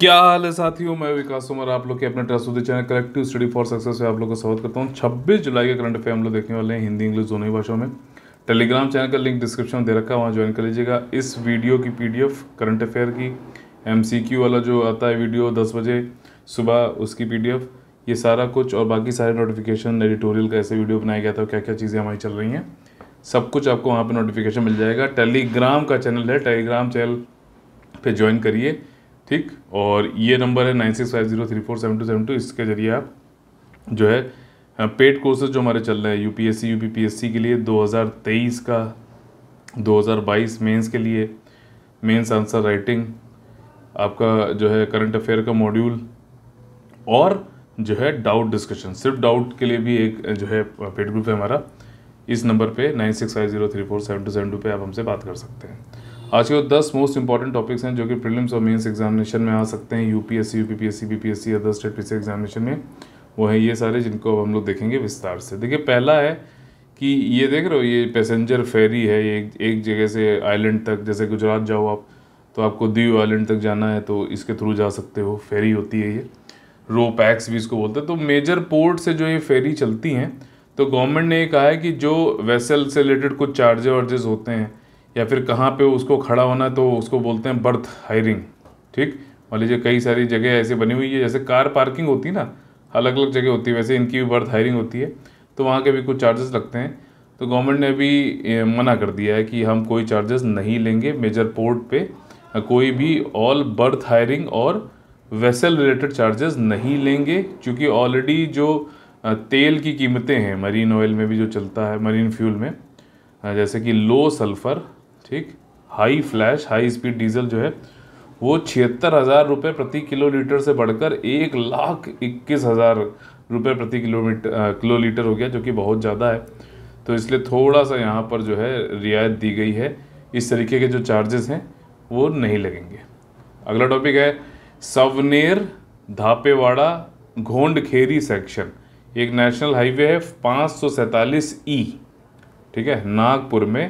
क्या हाल है साथियों मैं विकास उमर आप लोग के अपने trust channel collective study for success से आप लोग का स्वागत करता हूँ 26 जुलाई के करंट अफेयर हम लोग देखने वाले हैं हिंदी इंग्लिश दोनों ही भाषाओं में टेलीग्राम चैनल का लिंक डिस्क्रिप्शन में दे रखा है वहाँ ज्वाइन कर लीजिएगा इस वीडियो की पी करंट अफेयर की एम वाला जो आता है वीडियो दस बजे सुबह उसकी पी ये सारा कुछ और बाकी सारे नोटिफिकेशन एडिटोरियल का ऐसे वीडियो बनाया गया था क्या क्या चीज़ें हमारी चल रही हैं सब कुछ आपको वहाँ पर नोटिफिकेशन मिल जाएगा टेलीग्राम का चैनल है टेलीग्राम चैनल पर ज्वाइन करिए ठीक और ये नंबर है nine six five zero three four seven two seven two इसके जरिए आप जो है पेड कोर्सेज जो हमारे चल रहे हैं यूपीएससी यूपीपीएससी के लिए 2023 का 2022 मेंस के लिए मेंस आंसर राइटिंग आपका जो है करंट अफेयर का मॉड्यूल और जो है डाउट डिस्कशन सिर्फ डाउट के लिए भी एक जो है पेड ग्रुप है हमारा इस नंबर पे nine six five zero three four seven two seven two पर आप हमसे बात कर सकते हैं आज के दस मोस्ट इंपॉर्टेंट टॉपिक्स हैं जो कि प्रीलिम्स और मेंस एग्जामिनेशन में आ सकते हैं UPSC UPPSC BPSC other state PC examination में वो है ये सारे जिनको अब हम लोग देखेंगे विस्तार से देखिए पहला है कि ये देख रहे हो ये पैसेंजर फेरी है ये एक, एक जगह से आइलैंड तक जैसे गुजरात जाओ आप तो आपको दीव आइलैंड तक जाना है तो इसके थ्रू जा सकते हो फेरी होती है ये रो पैक्स भी इसको बोलते हैं तो मेजर पोर्ट से जो ये फेरी चलती हैं तो गवर्नमेंट ने कहा है कि जो वेसल से रिलेटेड कुछ चार्जेज वार्जेस होते हैं या फिर कहाँ पे उसको खड़ा होना तो उसको बोलते हैं बर्थ हायरिंग ठीक मान लीजिए कई सारी जगह ऐसे बनी हुई है जैसे कार पार्किंग होती है ना अलग अलग जगह होती है वैसे इनकी भी बर्थ हायरिंग होती है तो वहाँ के भी कुछ चार्जेस लगते हैं तो गवर्नमेंट ने भी मना कर दिया है कि हम कोई चार्जेस नहीं लेंगे मेजर पोर्ट पे कोई भी ऑल बर्थ हायरिंग और वेसल रिलेटेड चार्जेस नहीं लेंगे क्योंकि ऑलरेडी जो तेल की कीमतें हैं मरीन ऑयल में भी जो चलता है मरीन फ्यूल में जैसे कि लो सल्फ़र ठीक high flash high speed diesel जो है वो छिहत्तर हज़ार रुपये प्रति किलो लीटर से बढ़कर एक लाख इक्कीस हज़ार रुपये प्रति किलोमीटर किलो लीटर हो गया जो कि बहुत ज़्यादा है तो इसलिए थोड़ा सा यहाँ पर जो है रियायत दी गई है इस तरीके के जो चार्जेस हैं वो नहीं लगेंगे अगला टॉपिक है सवनेर धापेवाड़ा घोंडखेरी सेक्शन एक नेशनल हाईवे है पाँच सौ ई e। ठीक है नागपुर में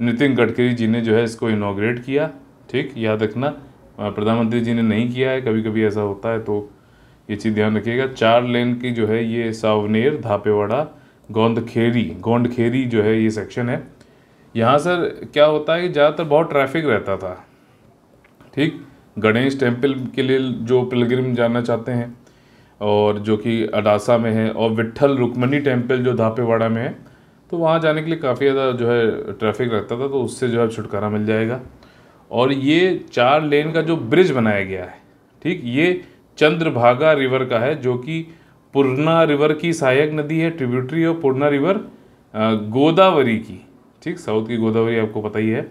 नितिन गडकरी जी ने जो है इसको इनाग्रेट किया ठीक याद रखना प्रधानमंत्री जी ने नहीं किया है कभी कभी ऐसा होता है तो ये चीज़ ध्यान रखिएगा चार लेन की जो है ये सावनेर धापेवाड़ा गोंदखेरी गोंडखेरी जो है ये सेक्शन है यहाँ सर क्या होता है कि ज़्यादातर बहुत ट्रैफिक रहता था ठीक गणेश टेम्पल के लिए जो पिलग्रिम जाना चाहते हैं और जो कि अडासा में है और विट्ठल रुक्मणी टेम्पल जो धापेवाड़ा में है तो वहाँ जाने के लिए काफ़ी ज़्यादा जो है ट्रैफिक रहता था तो उससे जो है छुटकारा मिल जाएगा और ये चार लेन का जो ब्रिज बनाया गया है ठीक ये चंद्रभागा रिवर का है जो कि पूर्णा रिवर की सहायक नदी है ट्रिब्यूटरी और पूर्णा रिवर गोदावरी की ठीक साउथ की गोदावरी आपको पता ही है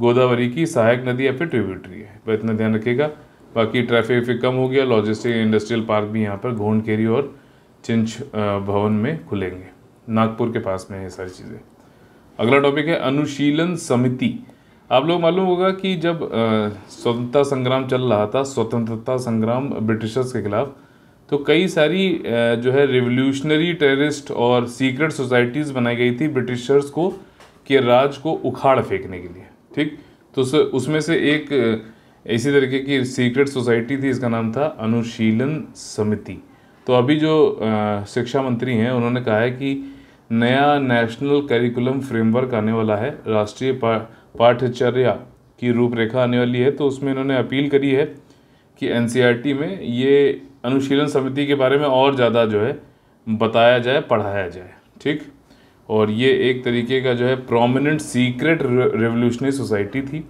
गोदावरी की सहायक नदी या फिर ट्रिब्यूटरी है पर तो इतना ध्यान रखिएगा बाकी ट्रैफिक वैफिक कम हो गया लॉजिस्टिक इंडस्ट्रियल पार्क भी यहाँ पर घोंडकेरी और चिंच भवन में खुलेंगे नागपुर के पास में ये सारी चीज़ें अगला टॉपिक है अनुशीलन समिति आप लोग मालूम होगा कि जब स्वतंत्रता संग्राम चल रहा था स्वतंत्रता संग्राम ब्रिटिशर्स के खिलाफ तो कई सारी जो है रिवोल्यूशनरी टेररिस्ट और सीक्रेट सोसाइटीज़ बनाई गई थी ब्रिटिशर्स को के राज को उखाड़ फेंकने के लिए ठीक तो उसमें से एक इसी तरीके की सीक्रेट सोसाइटी थी इसका नाम था अनुशीलन समिति तो अभी जो शिक्षा मंत्री हैं उन्होंने कहा है कि नया नेशनल करिकुलम फ्रेमवर्क आने वाला है राष्ट्रीय पा, पाठ्यचर्या की रूपरेखा आने वाली है तो उसमें इन्होंने अपील करी है कि एन e में ये अनुशीलन समिति के बारे में और ज़्यादा जो है बताया जाए पढ़ाया जाए ठीक और ये एक तरीके का जो है प्रोमिनेंट सीक्रेट रेवोल्यूशनरी सोसाइटी थी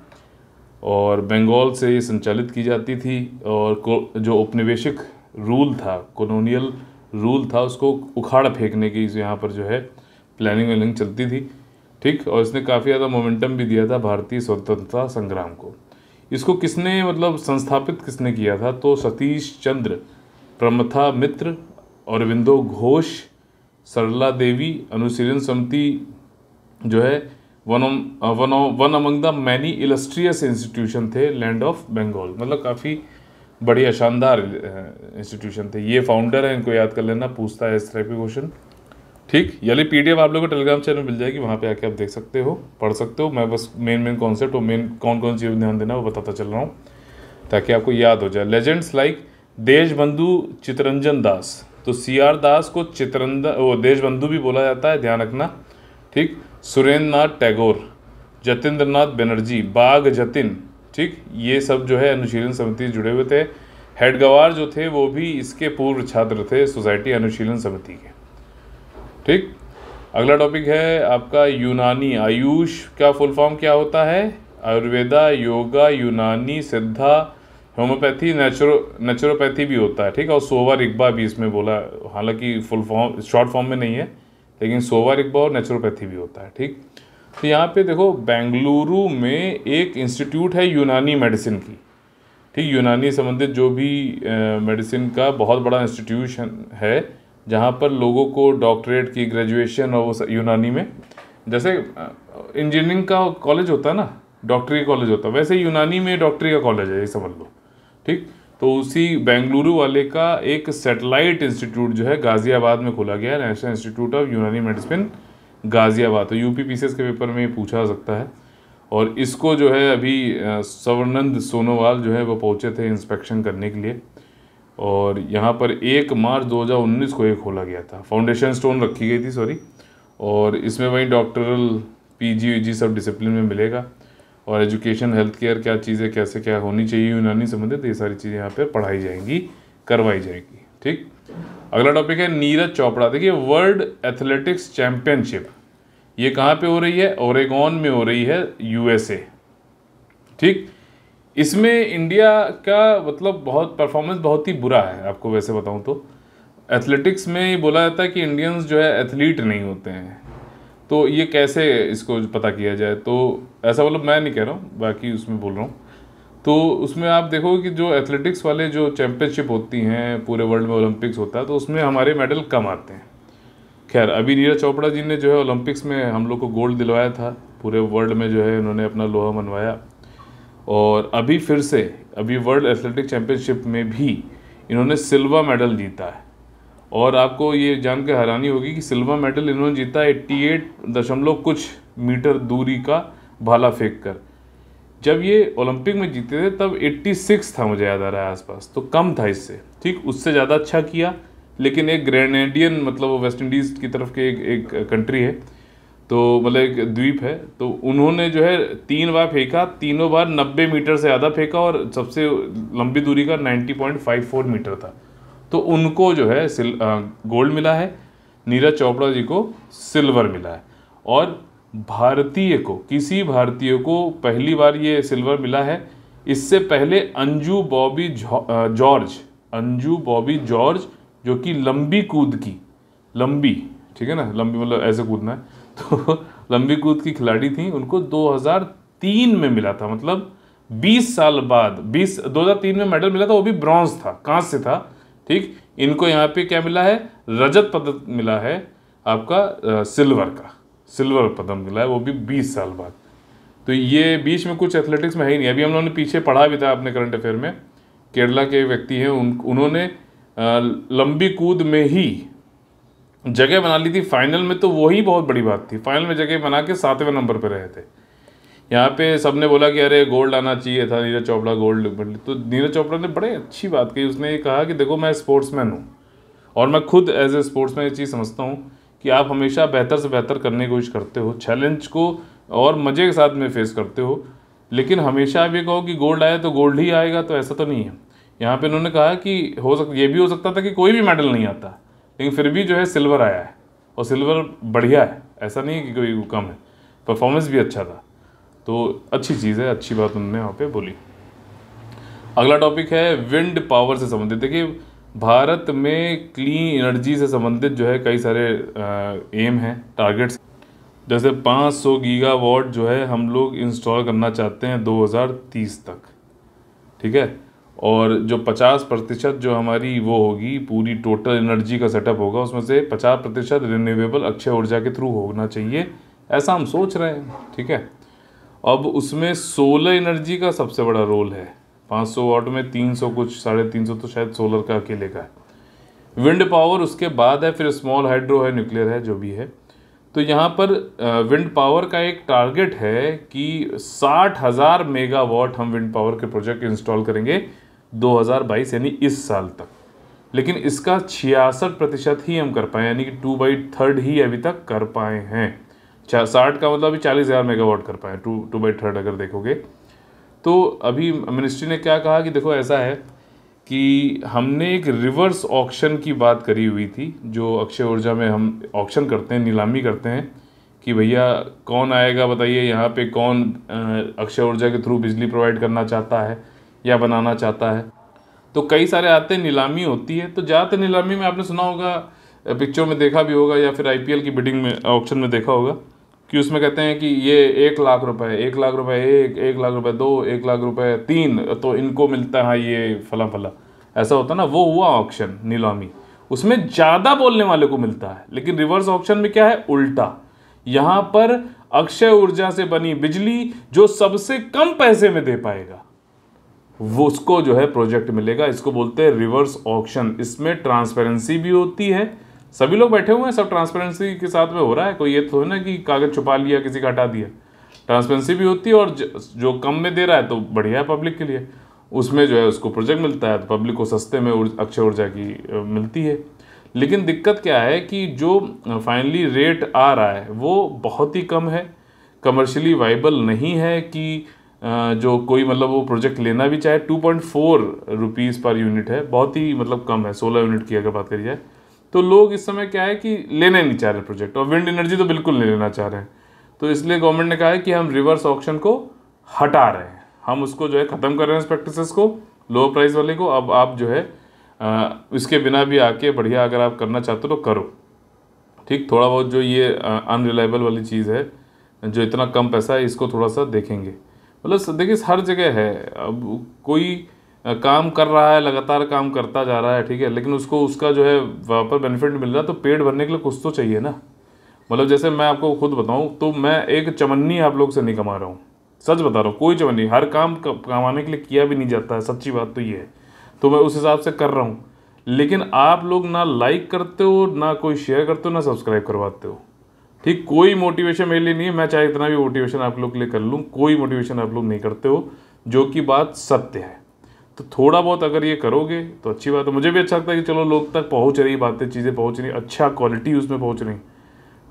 और बंगाल से ये संचालित की जाती थी और जो उपनिवेशिक रूल था कॉलोनियल रूल था उसको उखाड़ फेंकने की यहाँ पर जो है प्लानिंग व्लानिंग चलती थी ठीक और इसने काफ़ी ज़्यादा मोमेंटम भी दिया था भारतीय स्वतंत्रता संग्राम को इसको किसने मतलब संस्थापित किसने किया था तो सतीश चंद्र प्रमथा मित्र अरविंदो घोष सरला देवी अनुशीलन समिति जो है one one one among the many illustrious institution थे लैंड ऑफ बंगाल मतलब काफ़ी बढ़िया शानदार इंस्टीट्यूशन थे ये फाउंडर हैं इनको याद कर लेना पूछता है इस तरह के क्वेश्चन ठीक यानी एफ आप लोगों को टेलीग्राम चैनल मिल जाएगी वहाँ पे आके आप देख सकते हो पढ़ सकते हो मैं बस मेन मेन कॉन्सेप्ट और मेन कौन कौन चीज़ ध्यान देना वो बताता चल रहा हूँ ताकि आपको याद हो जाए लेजेंड्स लाइक देशबंधु चितरंजन दास तो सी आर दास को चितरंद वो देशबंधु भी बोला जाता है ध्यान रखना ठीक सुरेंद्र नाथ टैगोर जतेंद्र नाथ बनर्जी बाघ जतिन ठीक ये सब जो है अनुशीलन समिति जुड़े हुए थे हेड गवार जो थे वो भी इसके पूर्व छात्र थे सोसाइटी अनुशीलन समिति के ठीक अगला टॉपिक है आपका यूनानी आयुष का फुल फॉर्म क्या होता है आयुर्वेदा योगा यूनानी सिद्धा होम्योपैथी नेचुरो नेचुरोपैथी भी होता है ठीक और सोवा रिकबा भी इसमें बोला हालांकि फुल फॉर्म शॉर्ट फॉर्म में नहीं है लेकिन सोवा रिकबा और नेचुरोपैथी भी होता है ठीक तो यहाँ पे देखो बेंगलुरु में एक इंस्टीट्यूट है यूनानी मेडिसिन की ठीक यूनानी संबंधित जो भी मेडिसिन का बहुत बड़ा इंस्टीट्यूशन है जहाँ पर लोगों को डॉक्टरेट की ग्रेजुएशन और वो यूनानी में जैसे इंजीनियरिंग का कॉलेज होता है ना डॉक्टरी कॉलेज होता है वैसे यूनानी में डॉक्टरी का कॉलेज है ये समझ लो ठीक तो उसी बेंगलुरु वाले का एक सेटेलाइट इंस्टीट्यूट जो है गाज़ियाबाद में खोला गया है national institute of Unani medicine Ghaziabad तो यूपी पीसीएस के पेपर में पूछा जा सकता है और इसको जो है अभी सवर्नंद सोनोवाल जो है वो पहुँचे थे इंस्पेक्शन करने के लिए और यहाँ पर एक मार्च 2019 को ये खोला गया था फाउंडेशन स्टोन रखी गई थी सॉरी और इसमें वहीं डॉक्टरल पीजी जी सब डिसिप्लिन में मिलेगा और एजुकेशन हेल्थ केयर क्या चीज़ें कैसे क्या होनी चाहिए यूनानी संबंधित ये सारी चीज़ें यहाँ पर पढ़ाई जाएंगी करवाई जाएगी ठीक अगला टॉपिक है नीरज चोपड़ा देखिए वर्ल्ड एथलेटिक्स चैंपियनशिप ये कहाँ पे हो रही है ओरेगॉन में हो रही है यूएसए ठीक इसमें इंडिया का मतलब बहुत परफॉर्मेंस बहुत ही बुरा है आपको वैसे बताऊँ तो एथलेटिक्स में ये बोला जाता है कि इंडियंस जो है एथलीट नहीं होते हैं तो ये कैसे इसको पता किया जाए तो ऐसा मतलब मैं नहीं कह रहा हूँ बाकी उसमें बोल रहा हूँ तो उसमें आप देखो कि जो एथलेटिक्स वाले जो चैम्पियनशिप होती हैं पूरे वर्ल्ड में ओलंपिक्स होता है तो उसमें हमारे मेडल कम आते हैं खैर अभी नीरज चोपड़ा जी ने जो है ओलंपिक्स में हम लोग को गोल्ड दिलवाया था पूरे वर्ल्ड में जो है इन्होंने अपना लोहा मनवाया और अभी फिर से अभी वर्ल्ड एथलेटिक चैम्पियनशिप में भी इन्होंने सिल्वर मेडल जीता है और आपको ये जान के हैरानी होगी कि सिल्वर मेडल इन्होंने जीता एट्टी एट दशमलव कुछ मीटर दूरी का भाला फेंक कर जब ये ओलंपिक में जीते थे तब 86 था मुझे याद आ रहा है आसपास तो कम था इससे ठीक उससे ज़्यादा अच्छा किया लेकिन एक ग्रेनेडियन मतलब वो वेस्ट इंडीज़ की तरफ के एक एक कंट्री है तो मतलब एक द्वीप है तो उन्होंने जो है तीन बार फेंका तीनों बार 90 मीटर से ज़्यादा फेंका और सबसे लंबी दूरी का 90.54 मीटर था तो उनको जो है सिल गोल्ड मिला है नीरज चोपड़ा जी को सिल्वर मिला है और भारतीय को किसी भारतीय को पहली बार ये सिल्वर मिला है इससे पहले अंजू बॉबी जॉर्ज अंजू बॉबी जॉर्ज जो कि लंबी कूद की लंबी ठीक है ना लंबी मतलब ऐसे कूदना है तो लंबी कूद की खिलाड़ी थी उनको 2003 में मिला था मतलब 20 साल बाद 20 2003 में मेडल मिला था वो भी ब्रॉन्ज था कांस से था ठीक इनको यहाँ पे क्या मिला है रजत पदक मिला है आपका सिल्वर का सिल्वर पदम मिला है वो भी बीस साल बाद तो ये बीच में कुछ एथलेटिक्स में है ही नहीं अभी हम लोगों ने पीछे पढ़ा भी था अपने करंट अफेयर में केरला के व्यक्ति हैं उन उन्होंने लंबी कूद में ही जगह बना ली थी फाइनल में तो वही बहुत बड़ी बात थी फाइनल में जगह बना के सातवें नंबर पर रहे थे यहाँ पे सबने बोला कि अरे गोल्ड आना चाहिए था नीरज चोपड़ा गोल्ड तो नीरज चोपड़ा ने बड़े अच्छी बात कही उसने ये कहा कि देखो मैं स्पोर्ट्समैन हूँ और मैं खुद एज ए स्पोर्ट्समैन ये चीज़ समझता हूँ कि आप हमेशा बेहतर से बेहतर करने की कोशिश करते हो चैलेंज को और मज़े के साथ में फेस करते हो लेकिन हमेशा आप ये कहो कि गोल्ड आए तो गोल्ड ही आएगा तो ऐसा तो नहीं है यहाँ पे इन्होंने कहा कि हो सक ये भी हो सकता था कि कोई भी मेडल नहीं आता लेकिन फिर भी जो है सिल्वर आया है और सिल्वर बढ़िया है ऐसा नहीं है कि कोई कम है परफॉर्मेंस भी अच्छा था तो अच्छी चीज़ है अच्छी बात उन्होंने वहाँ पर बोली अगला टॉपिक है विंड पावर से संबंधित देखिए भारत में क्लीन एनर्जी से संबंधित जो है कई सारे एम हैं टारगेट्स जैसे 500 गीगावाट जो है हम लोग इंस्टॉल करना चाहते हैं 2030 तक ठीक है और जो 50 प्रतिशत जो हमारी वो होगी पूरी टोटल एनर्जी का सेटअप होगा उसमें से 50 प्रतिशत रिन्यूएबल अक्षय ऊर्जा के थ्रू होना चाहिए ऐसा हम सोच रहे हैं ठीक है अब उसमें सोलर एनर्जी का सबसे बड़ा रोल है पाँच सौ वाट में तीन सौ कुछ साढ़े तीन सौ तो शायद सोलर का अकेले का है विंड पावर उसके बाद है फिर स्मॉल हाइड्रो है न्यूक्लियर है जो भी है तो यहाँ पर विंड पावर का एक टारगेट है कि साठ हज़ार मेगावाट हम विंड पावर के प्रोजेक्ट इंस्टॉल करेंगे 2022 यानी इस साल तक लेकिन इसका छियासठ प्रतिशत ही हम कर पाए यानी कि टू बाई थर्ड ही अभी तक कर पाए हैं साठ का मतलब अभी चालीस हज़ार मेगावाट कर पाए टू टू बाई थर्ड अगर देखोगे तो अभी मिनिस्ट्री ने क्या कहा कि देखो ऐसा है कि हमने एक रिवर्स ऑक्शन की बात करी हुई थी जो अक्षय ऊर्जा में हम ऑक्शन करते हैं नीलामी करते हैं कि भैया कौन आएगा बताइए यहाँ पे कौन अक्षय ऊर्जा के थ्रू बिजली प्रोवाइड करना चाहता है या बनाना चाहता है तो कई सारे आते हैं नीलामी होती है तो ज़्यादातर नीलामी में आपने सुना होगा पिक्चर में देखा भी होगा या फिर आईपीएल की बिडिंग में ऑप्शन में देखा होगा कि उसमें कहते हैं कि ये एक लाख रुपए एक लाख रुपए एक एक लाख रुपए दो एक लाख रुपए तीन तो इनको मिलता है ये फला फला ऐसा होता ना वो हुआ ऑप्शन नीलामी उसमें ज़्यादा बोलने वाले को मिलता है लेकिन रिवर्स ऑप्शन में क्या है उल्टा यहाँ पर अक्षय ऊर्जा से बनी बिजली जो सबसे कम पैसे में दे पाएगा वो उसको जो है प्रोजेक्ट मिलेगा इसको बोलते हैं रिवर्स ऑप्शन इसमें ट्रांसपेरेंसी भी होती है सभी लोग बैठे हुए हैं सब ट्रांसपेरेंसी के साथ में हो रहा है कोई ये तो है ना कि कागज़ छुपा लिया किसी का हटा दिया ट्रांसपेरेंसी भी होती है और जो कम में दे रहा है तो बढ़िया है पब्लिक के लिए उसमें जो है उसको प्रोजेक्ट मिलता है तो पब्लिक को सस्ते में अक्षय ऊर्जा की मिलती है लेकिन दिक्कत क्या है कि जो फाइनली रेट आ रहा है वो बहुत ही कम है कमर्शियली वाइबल नहीं है कि जो कोई मतलब वो प्रोजेक्ट लेना भी चाहे two point four rupees per unit है बहुत ही मतलब कम है सोलह यूनिट की अगर बात करी जाए तो लोग इस समय क्या है कि लेने नहीं चाह रहे प्रोजेक्ट और विंड एनर्जी तो बिल्कुल नहीं लेना चाह रहे हैं तो इसलिए गवर्नमेंट ने कहा है कि हम रिवर्स ऑप्शन को हटा रहे हैं हम उसको जो है ख़त्म कर रहे हैं प्रैक्टिस को लो प्राइस वाले को अब आप जो है आ, इसके बिना भी आके बढ़िया अगर आप करना चाहते हो तो करो ठीक थोड़ा बहुत जो ये अनरिलायबल वाली चीज़ है जो इतना कम पैसा है इसको थोड़ा सा देखेंगे मतलब देखिए हर जगह है अब कोई काम कर रहा है लगातार काम करता जा रहा है ठीक है लेकिन उसको उसका जो है वहाँ पर बेनिफिट मिल रहा है तो पेट भरने के लिए कुछ तो चाहिए ना मतलब जैसे मैं आपको खुद बताऊँ तो मैं एक चमन्नी आप लोग से नहीं कमा रहा हूँ सच बता रहा हूँ कोई चमन्नी हर काम कमाने के लिए किया भी नहीं जाता है सच्ची बात तो ये है तो मैं उस हिसाब से कर रहा हूँ लेकिन आप लोग ना लाइक करते हो ना कोई शेयर करते हो ना सब्सक्राइब करवाते हो ठीक कोई मोटिवेशन मेरे लिए नहीं है मैं चाहे इतना भी मोटिवेशन आप लोग के लिए कर लूँ कोई मोटिवेशन आप लोग नहीं करते हो जो कि बात सत्य है तो थोड़ा बहुत अगर ये करोगे तो अच्छी बात है मुझे भी अच्छा लगता है कि चलो लोग तक पहुँच रही बातें चीज़ें पहुँच रही अच्छा क्वालिटी उसमें पहुँच रही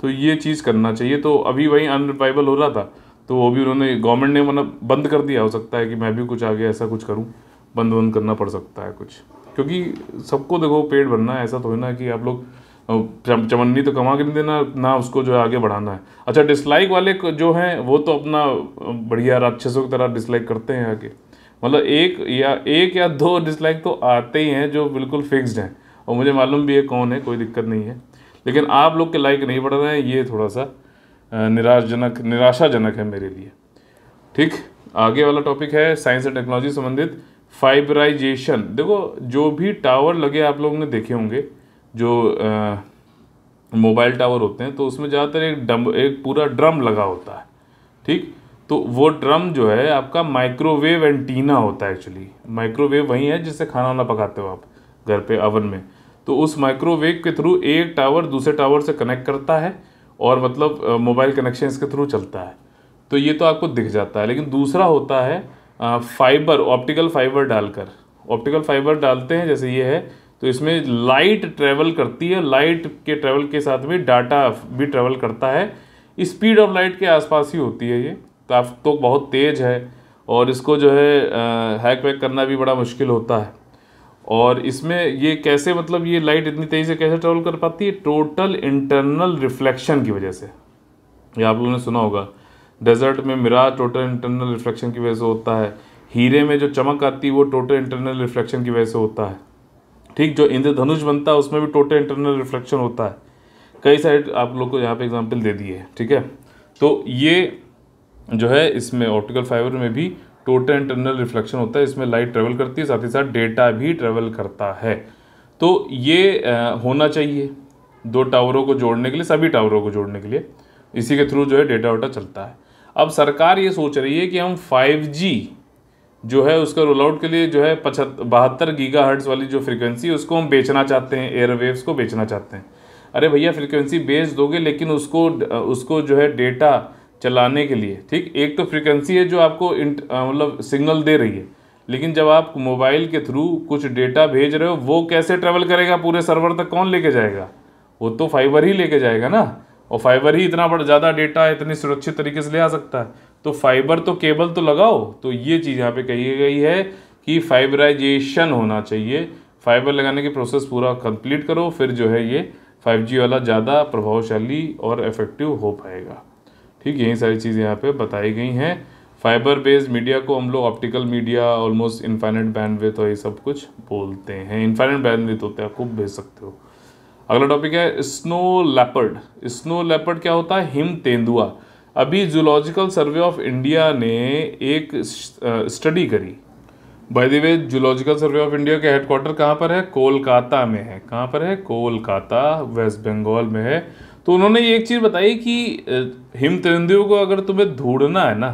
तो ये चीज़ करना चाहिए तो अभी वही अनरिवाइबल हो रहा था तो वो भी उन्होंने गवर्नमेंट ने मतलब बंद कर दिया हो सकता है कि मैं भी कुछ आगे ऐसा कुछ करूँ बंद बंद करना पड़ सकता है कुछ क्योंकि सबको देखो पेट भरना है ऐसा तो है ना कि आप लोग चमन्नी तो कमा के नहीं देना ना उसको जो है आगे बढ़ाना है अच्छा डिसलाइक वाले जो हैं वो तो अपना बढ़िया राक्षसों की तरह डिसलाइक करते हैं आगे मतलब एक या एक या दो डिसलाइक तो आते ही हैं जो बिल्कुल फिक्स्ड हैं और मुझे मालूम भी है कौन है कोई दिक्कत नहीं है लेकिन आप लोग के लाइक नहीं बढ़ रहे हैं ये थोड़ा सा निराशजनक निराशाजनक है मेरे लिए ठीक आगे वाला टॉपिक है साइंस एंड टेक्नोलॉजी संबंधित फाइबराइजेशन देखो जो भी टावर लगे आप लोगों ने देखे होंगे जो मोबाइल टावर होते हैं तो उसमें ज़्यादातर एक डम एक पूरा ड्रम लगा होता है ठीक तो वो ड्रम जो है आपका माइक्रोवेव एंटीना होता है एक्चुअली माइक्रोवेव वही है जिससे खाना वाना पकाते हो आप घर पे अवन में तो उस माइक्रोवेव के थ्रू एक टावर दूसरे टावर से कनेक्ट करता है और मतलब मोबाइल कनेक्शन इसके थ्रू चलता है तो ये तो आपको दिख जाता है लेकिन दूसरा होता है फाइबर ऑप्टिकल फाइबर डालकर ऑप्टिकल फाइबर डालते हैं जैसे ये है तो इसमें लाइट ट्रैवल करती है लाइट के ट्रैवल के साथ में डाटा भी ट्रैवल करता है स्पीड ऑफ लाइट के आसपास ही होती है ये काफ़ तो बहुत तेज़ है और इसको जो है हैक वैक करना भी बड़ा मुश्किल होता है और इसमें ये कैसे मतलब ये लाइट इतनी तेज़ी से कैसे ट्रेवल कर पाती है टोटल इंटरनल रिफ्लेक्शन की वजह से ये आप लोगों ने सुना होगा डेजर्ट में मिरा टोटल इंटरनल रिफ्लेक्शन की वजह से होता है हीरे में जो चमक आती है वो टोटल इंटरनल रिफ्लेक्शन की वजह से होता है ठीक जो इंद्रधनुष बनता है उसमें भी टोटल इंटरनल रिफ्लेक्शन होता है कई सारे आप लोग को यहाँ पे एग्जांपल दे दिए ठीक है तो ये जो है इसमें ऑप्टिकल फाइबर में भी टोटल इंटरनल रिफ्लेक्शन होता है इसमें लाइट ट्रेवल करती है साथ ही साथ डेटा भी ट्रेवल करता है तो ये होना चाहिए दो टावरों को जोड़ने के लिए सभी टावरों को जोड़ने के लिए इसी के थ्रू जो है डेटा वाटा चलता है अब सरकार ये सोच रही है कि हम 5G जो है उसका रोल आउट के लिए जो है पचहत्तर बहत्तर गीगा हर्ट्स वाली जो फ्रिक्वेंसी है उसको हम बेचना चाहते हैं एयरवेव्स को बेचना चाहते हैं अरे भैया फ्रिक्वेंसी बेच दोगे लेकिन उसको उसको जो है डेटा चलाने के लिए ठीक एक तो फ्रिक्वेंसी है जो आपको मतलब सिग्नल दे रही है लेकिन जब आप मोबाइल के थ्रू कुछ डेटा भेज रहे हो वो कैसे ट्रेवल करेगा पूरे सर्वर तक कौन लेके जाएगा वो तो फाइबर ही लेके जाएगा ना और फाइबर ही इतना बड़ा ज़्यादा डेटा इतनी सुरक्षित तरीके से ले आ सकता है तो फाइबर तो केबल तो लगाओ तो ये चीज़ यहाँ पे कही गई है कि फाइबराइजेशन होना चाहिए फाइबर लगाने की प्रोसेस पूरा कंप्लीट करो फिर जो है ये 5G वाला ज़्यादा प्रभावशाली और इफेक्टिव हो पाएगा ठीक यही सारी चीज़ें यहाँ पे बताई गई हैं फाइबर बेस्ड मीडिया को हम लोग optical media almost infinite bandwidth और ये सब कुछ बोलते हैं इन्फाइनेट बैंडविथ होते हैं आपको भेज सकते हो अगला टॉपिक है स्नो लेपर्ड स्नो लेपर्ड क्या होता है हिम तेंदुआ अभी जूलॉजिकल सर्वे ऑफ इंडिया ने एक स्टडी करी by the way zoological survey of India के हेडक्वार्टर कहाँ पर है कोलकाता में है कहाँ पर है कोलकाता वेस्ट बंगाल में है तो उन्होंने ये एक चीज़ बताई कि हिम तेंदुओं को अगर तुम्हें ढूंढना है ना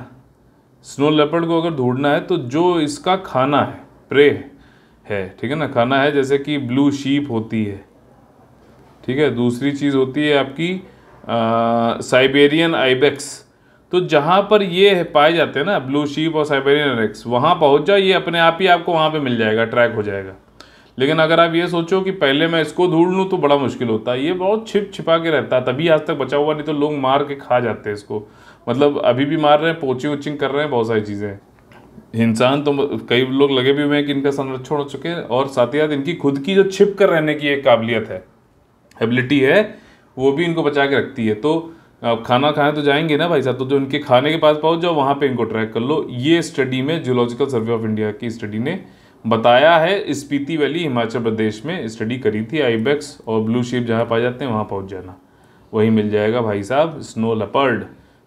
स्नो लेपर्ड को अगर ढूंढना है तो जो इसका खाना है प्रे है ठीक है ना खाना है जैसे कि ब्लू शीप होती है ठीक है दूसरी चीज़ होती है आपकी आ, साइबेरियन आइबेक्स तो जहाँ पर ये पाए जाते हैं ना ब्लू शीप और साइबेरियन आइबेक्स वहाँ पहुँच जाओ ये अपने आप ही आपको वहाँ पे मिल जाएगा ट्रैक हो जाएगा लेकिन अगर आप ये सोचो कि पहले मैं इसको ढूंढ लूँ तो बड़ा मुश्किल होता है ये बहुत छिप छिपा के रहता है तभी आज तक बचा हुआ नहीं तो लोग मार के खा जाते हैं इसको मतलब अभी भी मार रहे हैं पोचिंग उचिंग कर रहे हैं बहुत सारी चीज़ें इंसान तो कई लोग लगे भी हुए हैं कि इनका संरक्षण हो चुके हैं और साथ ही साथ इनकी खुद की जो छिप कर रहने की एक काबिलियत है एबिलिटी है वो भी इनको बचा के रखती है तो आप खाना खाएं तो जाएंगे ना भाई साहब तो जो इनके खाने के पास पहुंच जाओ वहाँ पे इनको ट्रैक कर लो ये स्टडी में जियोलॉजिकल सर्वे ऑफ इंडिया की स्टडी ने बताया है स्पीति वैली हिमाचल प्रदेश में स्टडी करी थी आईबेक्स और ब्लू शीप जहाँ पाए जाते हैं वहाँ पहुँच जाना वहीं मिल जाएगा भाई साहब स्नो लपर्ड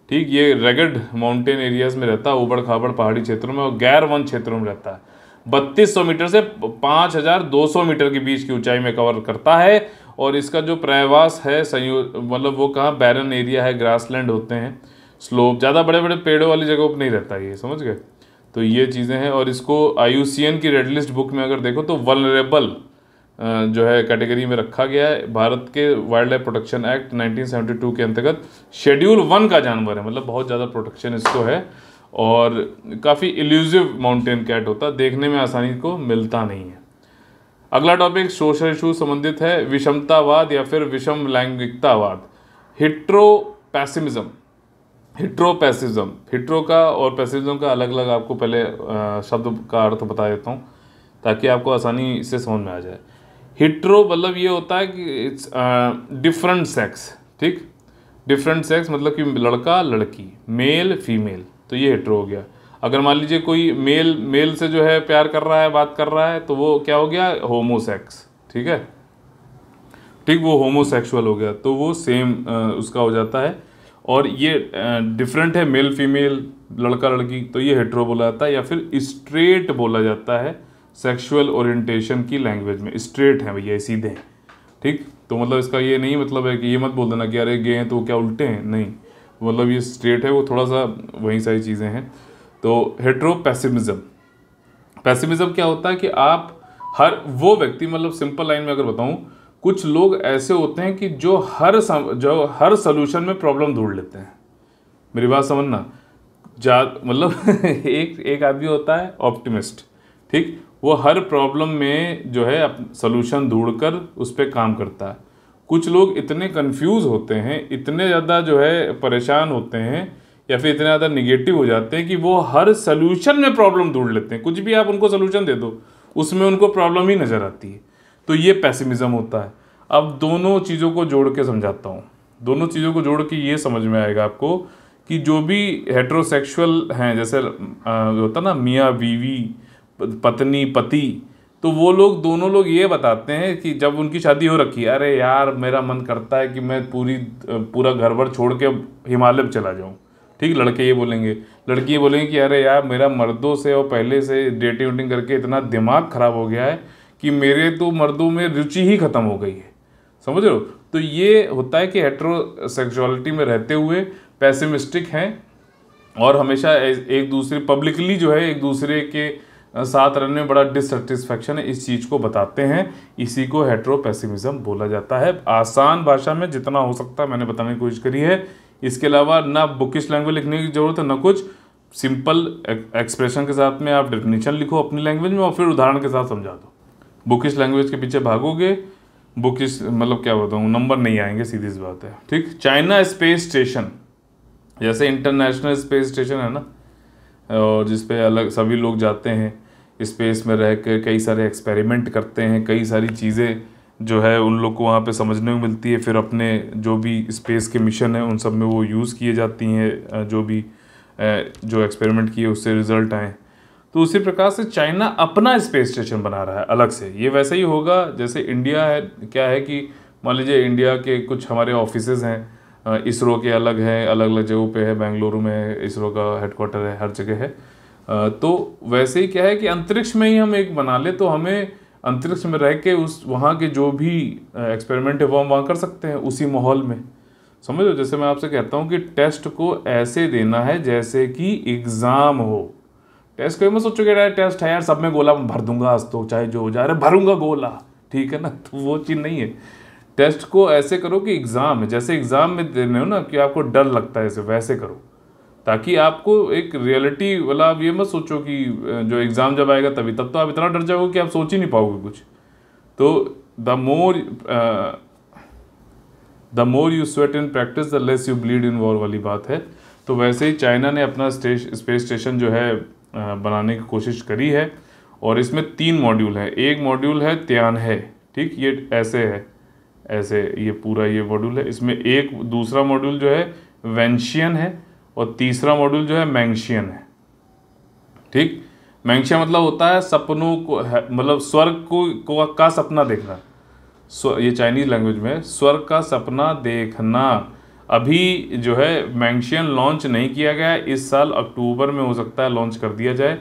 ठीक ये रेगड माउंटेन एरियाज में रहता है ऊबड़ खाबड़ पहाड़ी क्षेत्रों में और गैर वन क्षेत्रों में रहता है बत्तीस सौ मीटर से पाँच हज़ार दो सौ मीटर के बीच की ऊंचाई में कवर करता है और इसका जो प्रयास है संयु मतलब वो कहाँ बैरन एरिया है ग्रासलैंड होते हैं स्लोप ज़्यादा बड़े बड़े पेड़ों वाली जगहों पर नहीं रहता ये समझ गए तो ये चीज़ें हैं और इसको आई की रेड लिस्ट बुक में अगर देखो तो वलरेबल जो है कैटेगरी में रखा गया है भारत के वाइल्ड लाइफ प्रोटेक्शन एक्ट 1972 के अंतर्गत शेड्यूल वन का जानवर है मतलब बहुत ज़्यादा प्रोटेक्शन इसको है और काफ़ी इल्यूजिव माउंटेन कैट होता देखने में आसानी को मिलता नहीं है अगला टॉपिक सोशल इशू संबंधित है विषमतावाद या फिर विषम लैंगिकतावाद हिट्रो पैसिमिज्म हिट्रो पैसिज्म हिट्रो का और पैसिज्म का अलग अलग आपको पहले शब्द का अर्थ बता देता हूँ ताकि आपको आसानी से समझ में आ जाए हिट्रो मतलब ये होता है कि इट्स डिफरेंट सेक्स ठीक डिफरेंट सेक्स मतलब कि लड़का लड़की मेल फीमेल तो ये हिट्रो हो गया अगर मान लीजिए कोई मेल मेल से जो है प्यार कर रहा है बात कर रहा है तो वो क्या हो गया होमोसेक्स ठीक है ठीक वो होमोसेक्सुअल हो गया तो वो सेम उसका हो जाता है और ये डिफरेंट है मेल फीमेल लड़का लड़की तो ये हेट्रो बोला जाता है या फिर स्ट्रेट बोला जाता है सेक्सुअल ओरिएंटेशन की लैंग्वेज में स्ट्रेट हैं भैया सीधे ठीक तो मतलब इसका ये नहीं मतलब है कि ये मत बोल देना कि अरे गए हैं तो क्या उल्टे हैं नहीं मतलब ये स्ट्रेट है वो थोड़ा सा वही सारी चीज़ें हैं तो हेट्रो पैसिमिज़म पैसिमिज्म क्या होता है कि आप हर वो व्यक्ति मतलब सिंपल लाइन में अगर बताऊँ कुछ लोग ऐसे होते हैं कि जो हर सम, जो हर सोल्यूशन में प्रॉब्लम ढूंढ लेते हैं मेरी बात समझना जा मतलब एक एक आदमी होता है ऑप्टिमिस्ट ठीक वो हर प्रॉब्लम में जो है सोल्यूशन ढूंढ कर उस पर काम करता है कुछ लोग इतने कंफ्यूज होते हैं इतने ज़्यादा जो है परेशान होते हैं या फिर इतने ज़्यादा निगेटिव हो जाते हैं कि वो हर सोल्यूशन में प्रॉब्लम ढूंढ लेते हैं कुछ भी आप उनको सोल्यूशन दे दो उसमें उनको प्रॉब्लम ही नज़र आती है तो ये पैसिमिज़म होता है अब दोनों चीज़ों को जोड़ के समझाता हूँ दोनों चीज़ों को जोड़ के ये समझ में आएगा आपको कि जो भी हेट्रोसेक्सुअल हैं जैसे होता ना मियाँ बीवी पत्नी पति तो वो लोग दोनों लोग ये बताते हैं कि जब उनकी शादी हो रखी है अरे यार मेरा मन करता है कि मैं पूरी पूरा घर भर छोड़ के हिमालय चला जाऊँ ठीक लड़के ये बोलेंगे लड़की ये बोलेंगे कि अरे यार मेरा मर्दों से और पहले से डेटिंग वेटिंग करके इतना दिमाग ख़राब हो गया है कि मेरे तो मर्दों में रुचि ही ख़त्म हो गई है समझ लो तो ये होता है कि हेट्रोसेक्सुअलिटी में रहते हुए पैसिमिस्टिक हैं और हमेशा एक दूसरे पब्लिकली जो है एक दूसरे के साथ रहने में बड़ा डिससेटिस्फेक्शन है इस चीज़ को बताते हैं इसी को हेट्रो बोला जाता है आसान भाषा में जितना हो सकता है मैंने बताने की कोशिश करी है इसके अलावा ना बुकिश लैंग्वेज लिखने की ज़रूरत है ना कुछ सिंपल एक्सप्रेशन e, के साथ में आप डेफिनेशन लिखो अपनी लैंग्वेज में और फिर उदाहरण के साथ समझा दो बुकिश लैंग्वेज के पीछे भागोगे बुकिश मतलब क्या बताऊँ नंबर नहीं आएंगे सीधी सी बात है ठीक चाइना स्पेस स्टेशन जैसे इंटरनेशनल स्पेस स्टेशन है ना और जिसपे अलग सभी लोग जाते हैं स्पेस में रह कर कई सारे एक्सपेरिमेंट करते हैं कई सारी चीज़ें जो है उन लोग को वहाँ पे समझने को मिलती है फिर अपने जो भी स्पेस के मिशन है उन सब में वो यूज़ किए जाती हैं जो भी जो एक्सपेरिमेंट किए उससे रिज़ल्ट आएँ तो उसी प्रकार से चाइना अपना स्पेस स्टेशन बना रहा है अलग से ये वैसे ही होगा जैसे इंडिया है क्या है कि मान लीजिए इंडिया के कुछ हमारे ऑफिस हैं इसरो के अलग हैं अलग अलग जगहों पे है बेंगलुरु में है इसरो का हेडक्वार्टर है हर जगह है तो वैसे ही क्या है कि अंतरिक्ष में ही हम एक बना ले तो हमें अंतरिक्ष में रह के उस वहाँ के जो भी एक्सपेरिमेंट है वो हम वहाँ कर सकते हैं उसी माहौल में समझ लो जैसे मैं आपसे कहता हूँ कि टेस्ट को ऐसे देना है जैसे कि एग्ज़ाम हो टेस्ट कोई मैं सोचो कि टेस्ट है यार सब में गोला भर दूंगा आज तो चाहे जो हो जाए अरे भरूंगा गोला ठीक है ना तो वो चीज़ नहीं है टेस्ट को ऐसे करो कि एग्ज़ाम है जैसे एग्ज़ाम में दे रहे हो ना कि आपको डर लगता है ऐसे वैसे करो ताकि आपको एक रियलिटी वाला आप ये मत सोचो कि जो एग्ज़ाम जब आएगा तभी तब तो आप इतना डर जाओगे कि आप सोच ही नहीं पाओगे कुछ तो the more the more you sweat in practice the less you bleed in war वाली बात है तो वैसे ही चाइना ने अपना स्टेश स्पेस स्टेशन जो है बनाने की कोशिश करी है और इसमें तीन मॉड्यूल है एक मॉड्यूल है त्यान है ठीक ये ऐसे है ऐसे ये पूरा ये मॉड्यूल है इसमें एक दूसरा मॉड्यूल जो है वेंशियन है और तीसरा मॉड्यूल जो है मैंगशियन है ठीक मैंगशिया मतलब होता है सपनों को मतलब स्वर्ग को, को का सपना देखना ये चाइनीज लैंग्वेज में स्वर्ग का सपना देखना अभी जो है मैंगशियन लॉन्च नहीं किया गया है इस साल अक्टूबर में हो सकता है लॉन्च कर दिया जाए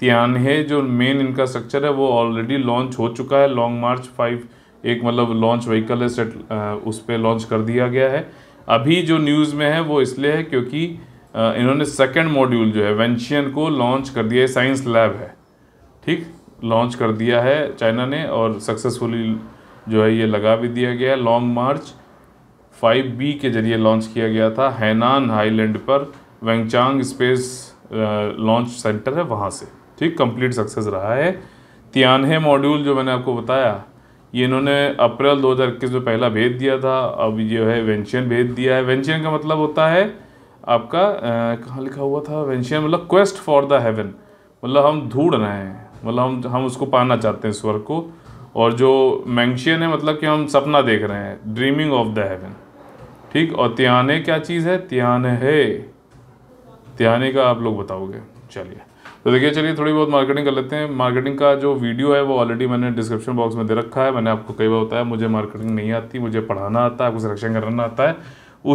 तियानहे जो मेन इंफ्रास्ट्रक्चर है वो ऑलरेडी लॉन्च हो चुका है लॉन्ग मार्च फाइव एक मतलब लॉन्च व्हीकल है सेट उस पर लॉन्च कर दिया गया है अभी जो न्यूज़ में है वो इसलिए है क्योंकि इन्होंने सेकेंड मॉड्यूल जो है वेंशियन को लॉन्च कर दिया है साइंस लैब है ठीक लॉन्च कर दिया है चाइना ने और सक्सेसफुली जो है ये लगा भी दिया गया है लॉन्ग मार्च फाइव बी के जरिए लॉन्च किया गया था हैनान हाईलैंड पर वेंगचांग स्पेस लॉन्च सेंटर है वहाँ से ठीक कंप्लीट सक्सेस रहा है तियानहे मॉड्यूल जो मैंने आपको बताया ये इन्होंने अप्रैल 2021 में पहला भेज दिया था अब जो है वेंशियन भेज दिया है वेंशियन का मतलब होता है आपका कहाँ लिखा हुआ था वेंशियन मतलब क्वेस्ट फॉर द हेवन मतलब हम ढूंढ रहे हैं मतलब हम हम उसको पाना चाहते हैं स्वर को और जो मैंगशियन है मतलब कि हम सपना देख रहे हैं ड्रीमिंग ऑफ द हेवन ठीक और त्याने क्या चीज़ है त्यान है त्याने का आप लोग बताओगे चलिए तो देखिए चलिए थोड़ी बहुत मार्केटिंग कर लेते हैं मार्केटिंग का जो वीडियो है वो ऑलरेडी मैंने डिस्क्रिप्शन बॉक्स में दे रखा है मैंने आपको कई बार बताया मुझे मार्केटिंग नहीं आती मुझे पढ़ाना आता है आपको सिलेक्शन करना आता है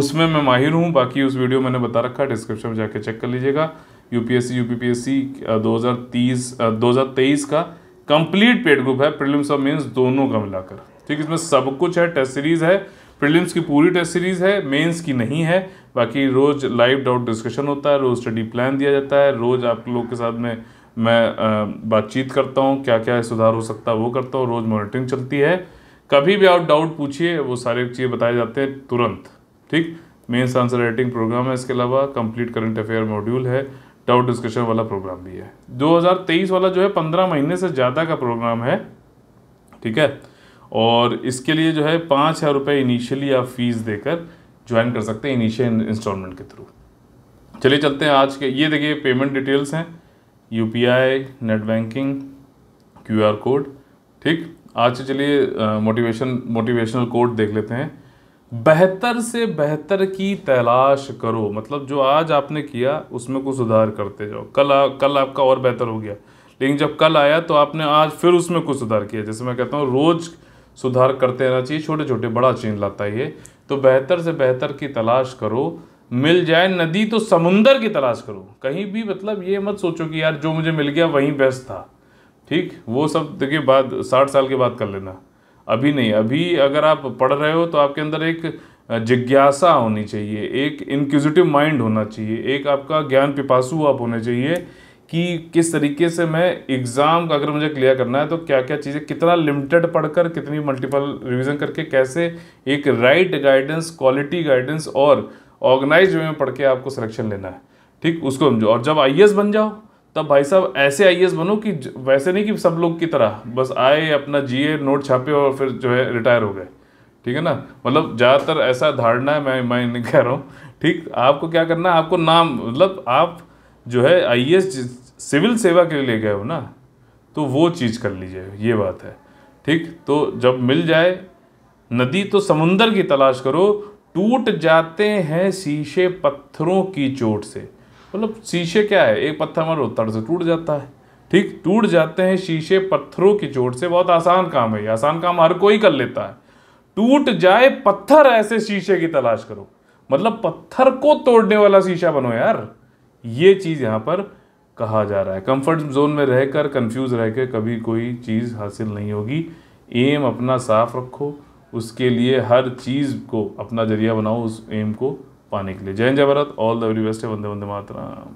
उसमें मैं माहिर हूँ बाकी उस वीडियो मैंने बता रखा है डिस्क्रिप्शन में जाके चेक कर लीजिएगा U P S C U P S C दो हज़ार तीस दो हज़ार तेईस का कंप्लीट पेड ग्रुप है प्रिलिम्स और मेन्स दोनों का मिलाकर ठीक इसमें सब कुछ है टेस्ट सीरीज़ है प्रिलियम्स की पूरी टेस्ट सीरीज़ है मेंस की नहीं है बाकी रोज़ लाइव डाउट डिस्कशन होता है रोज़ स्टडी प्लान दिया जाता है रोज़ आप लोग के साथ में मैं बातचीत करता हूँ क्या क्या सुधार हो सकता है वो करता हूँ रोज़ मॉनिटरिंग चलती है कभी भी आप डाउट पूछिए वो सारे चीज़ें बताए जाते हैं तुरंत ठीक मेन्स आंसर राइटिंग प्रोग्राम है इसके अलावा कंप्लीट करंट अफेयर मॉड्यूल है डाउट डिस्कशन वाला प्रोग्राम भी है 2023 वाला जो है 15 महीने से ज़्यादा का प्रोग्राम है ठीक है और इसके लिए जो है पाँच हज़ार रुपये इनिशियली आप फीस देकर ज्वाइन कर सकते हैं इनिशियल इंस्टॉलमेंट के थ्रू चलिए चलते हैं आज के ये देखिए पेमेंट डिटेल्स हैं U P I net banking Q R code ठीक आज से चलिए मोटिवेशन मोटिवेशनल कोड देख लेते हैं बेहतर से बेहतर की तलाश करो मतलब जो आज आपने किया उसमें कुछ सुधार करते जाओ कल आ, कल आपका और बेहतर हो गया लेकिन जब कल आया तो आपने आज फिर उसमें कुछ सुधार किया जैसे मैं कहता हूँ रोज़ सुधार करते रहना चाहिए छोटे छोटे बड़ा चेंज लाता है ये तो बेहतर से बेहतर की तलाश करो मिल जाए नदी तो समुंदर की तलाश करो कहीं भी मतलब ये मत सोचो कि यार जो मुझे मिल गया वहीं बेस्ट था ठीक वो सब देखिए बाद साठ साल के बाद कर लेना अभी नहीं अभी अगर आप पढ़ रहे हो तो आपके अंदर एक जिज्ञासा होनी चाहिए एक इनक्विजिटिव माइंड होना चाहिए एक आपका ज्ञान पिपासु आप होने चाहिए कि किस तरीके से मैं एग्ज़ाम अगर मुझे क्लियर करना है तो क्या क्या चीज़ें कितना लिमिटेड पढ़कर कितनी मल्टीपल रिवीजन करके कैसे एक राइट गाइडेंस क्वालिटी गाइडेंस और ऑर्गेनाइज वे में पढ़ के आपको सिलेक्शन लेना है ठीक उसको समझो और जब आई बन जाओ तब भाई साहब ऐसे आई बनो कि वैसे नहीं कि सब लोग की तरह बस आए अपना जिए नोट छापे और फिर जो है रिटायर हो गए ठीक है ना मतलब ज़्यादातर ऐसा धारणा है मैं मैं नहीं कह रहा हूँ ठीक आपको क्या करना है आपको नाम मतलब आप जो है आई सिविल सेवा के लिए ले गए हो ना तो वो चीज़ कर लीजिए ये बात है ठीक तो जब मिल जाए नदी तो समुंदर की तलाश करो टूट जाते हैं शीशे पत्थरों की चोट से मतलब शीशे क्या है एक पत्थर मारो तड़ से टूट जाता है ठीक टूट जाते हैं शीशे पत्थरों की चोट से बहुत आसान काम है आसान काम हर कोई कर लेता है टूट जाए पत्थर ऐसे शीशे की तलाश करो मतलब पत्थर को तोड़ने वाला शीशा बनो यार ये चीज़ यहाँ पर कहा जा रहा है कंफर्ट जोन में रहकर कंफ्यूज रहकर कभी कोई चीज़ हासिल नहीं होगी एम अपना साफ रखो उसके लिए हर चीज़ को अपना जरिया बनाओ उस एम को पाने के लिए जय जय Bharat all the very best है वंदे वंदे मातराम